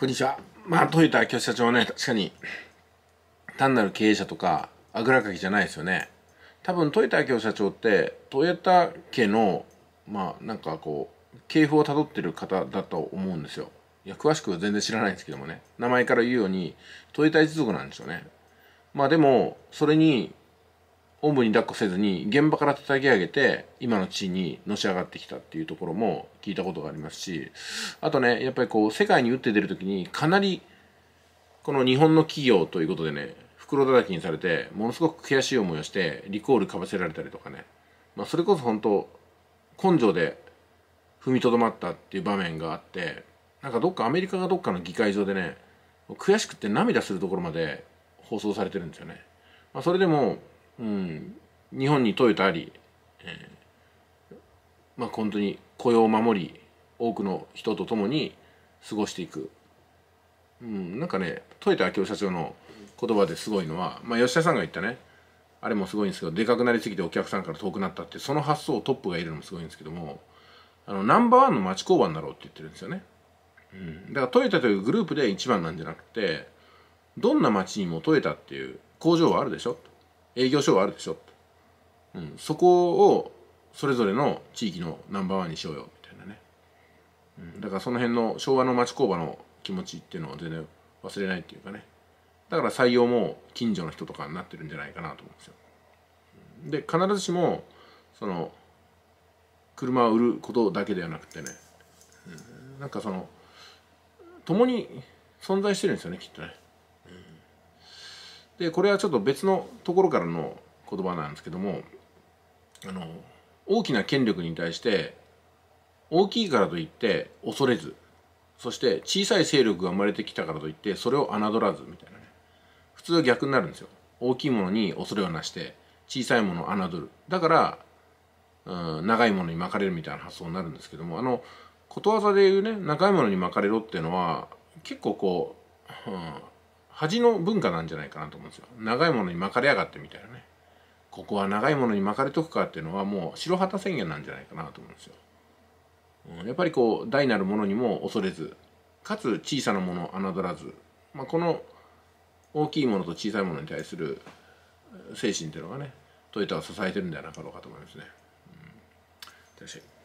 こんにちは。まあ、トヨタ教社長はね、確かに、単なる経営者とか、あぐらかきじゃないですよね。多分、トヨタ教社長って、トヨタ家の、まあ、なんかこう、系譜をたどってる方だと思うんですよ。いや、詳しくは全然知らないんですけどもね。名前から言うように、トヨタ一族なんですよね。まあでも、それに、おんぶに抱っこせずに現場から叩き上げて今の地位にのし上がってきたっていうところも聞いたことがありますしあとねやっぱりこう世界に打って出る時にかなりこの日本の企業ということでね袋叩きにされてものすごく悔しい思いをしてリコールかぶせられたりとかね、まあ、それこそ本当根性で踏みとどまったっていう場面があってなんかどっかアメリカがどっかの議会上でね悔しくて涙するところまで放送されてるんですよね。まあ、それでもうん、日本にトヨタあり、えー、まあ本当に雇用を守り多くの人と共に過ごしていく、うん、なんかねトヨタ秋夫社長の言葉ですごいのは、まあ、吉田さんが言ったねあれもすごいんですけどでかくなりすぎてお客さんから遠くなったってその発想をトップがいるのもすごいんですけどもあのナンバーワンの町工場になろうって言ってるんですよね、うん、だからトヨタというグループで一番なんじゃなくてどんな町にもトヨタっていう工場はあるでしょ営業所があるでしょ、うん、そこをそれぞれの地域のナンバーワンにしようよみたいなね、うん、だからその辺の昭和の町工場の気持ちっていうのを全然忘れないっていうかねだから採用も近所の人とかになってるんじゃないかなと思うんですよで必ずしもその車を売ることだけではなくてね、うん、なんかその共に存在してるんですよねきっとねでこれはちょっと別のところからの言葉なんですけどもあの大きな権力に対して大きいからといって恐れずそして小さい勢力が生まれてきたからといってそれを侮らずみたいなね普通は逆になるんですよ大きいものに恐れをなして小さいものを侮るだからうん長いものに巻かれるみたいな発想になるんですけどもあのことわざで言うね長いものに巻かれろっていうのは結構こう、うん、恥の文化なんじゃないかなと思うんですよ長いものに巻かれやがってみたいなねここは長いものに巻かれとくかっていうのはもう白旗宣言なんじゃないかなと思うんですよ、うん、やっぱりこう大なるものにも恐れずかつ小さなものを侮らず、まあ、この大きいものと小さいものに対する精神っていうのがねトヨタを支えてるんではなかろうかと思いますね、うん、確かに